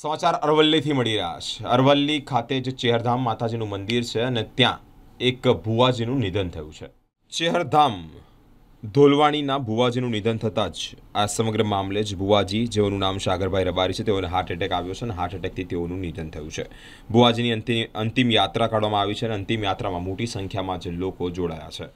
સમાચાર અરવલ્લીથી મળી રહ્યા છે અરવલ્લી ખાતે જે ચેહરધામ માતાજીનું મંદિર છે અને ત્યાં એક ભુવાજીનું નિધન થયું છે ચેહરધામ ધોલવાણીના ભુવાજીનું નિધન થતાં જ આ સમગ્ર મામલે જ ભુવાજી જેઓનું નામ સાગરભાઈ રબારી છે તેઓને હાર્ટ એટેક આવ્યો છે અને હાર્ટ એટેકથી તેઓનું નિધન થયું છે ભુવાજીની અંતિમ અંતિમ યાત્રા કાઢવામાં આવી છે અને અંતિમ યાત્રામાં મોટી સંખ્યામાં જે લોકો જોડાયા છે